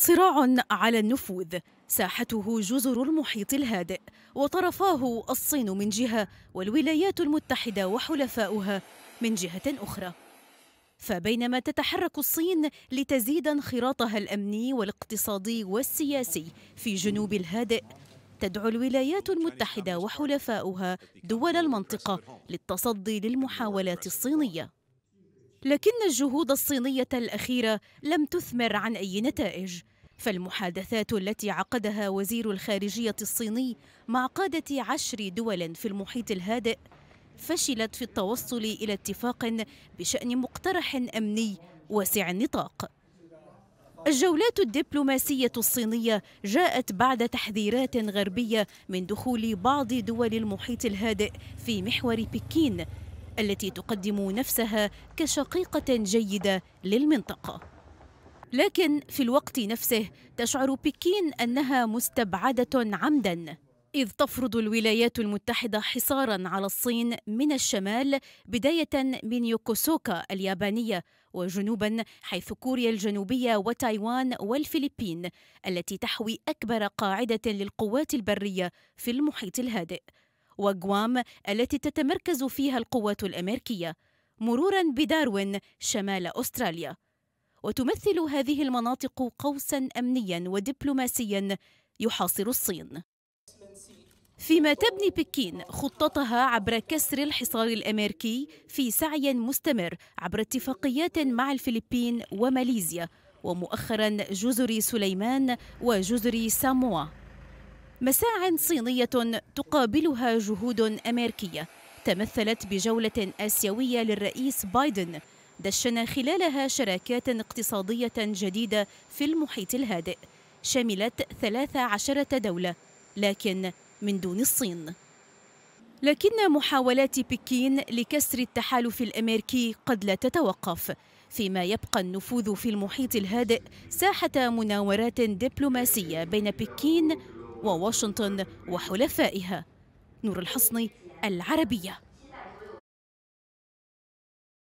صراع على النفوذ ساحته جزر المحيط الهادئ وطرفاه الصين من جهة والولايات المتحدة وحلفاؤها من جهة أخرى فبينما تتحرك الصين لتزيد انخراطها الأمني والاقتصادي والسياسي في جنوب الهادئ تدعو الولايات المتحدة وحلفاؤها دول المنطقة للتصدي للمحاولات الصينية لكن الجهود الصينية الأخيرة لم تثمر عن أي نتائج فالمحادثات التي عقدها وزير الخارجية الصيني مع قادة عشر دول في المحيط الهادئ فشلت في التوصل إلى اتفاق بشأن مقترح أمني واسع النطاق الجولات الدبلوماسية الصينية جاءت بعد تحذيرات غربية من دخول بعض دول المحيط الهادئ في محور بكين التي تقدم نفسها كشقيقة جيدة للمنطقة لكن في الوقت نفسه تشعر بكين أنها مستبعدة عمداً إذ تفرض الولايات المتحدة حصاراً على الصين من الشمال بداية من يوكوسوكا اليابانية وجنوباً حيث كوريا الجنوبية وتايوان والفلبين التي تحوي أكبر قاعدة للقوات البرية في المحيط الهادئ وغوام التي تتمركز فيها القوات الأمريكية مرورا بداروين شمال أستراليا وتمثل هذه المناطق قوسا أمنيا ودبلوماسيا يحاصر الصين فيما تبني بكين خطتها عبر كسر الحصار الامريكي في سعي مستمر عبر اتفاقيات مع الفلبين وماليزيا ومؤخرا جزر سليمان وجزر ساموا مساع صينية تقابلها جهود أمريكية تمثلت بجولة آسيوية للرئيس بايدن دشن خلالها شراكات اقتصادية جديدة في المحيط الهادئ شملت 13 دولة لكن من دون الصين لكن محاولات بكين لكسر التحالف الأمريكي قد لا تتوقف فيما يبقى النفوذ في المحيط الهادئ ساحة مناورات دبلوماسية بين بكين وواشنطن وحلفائها نور الحصني العربيه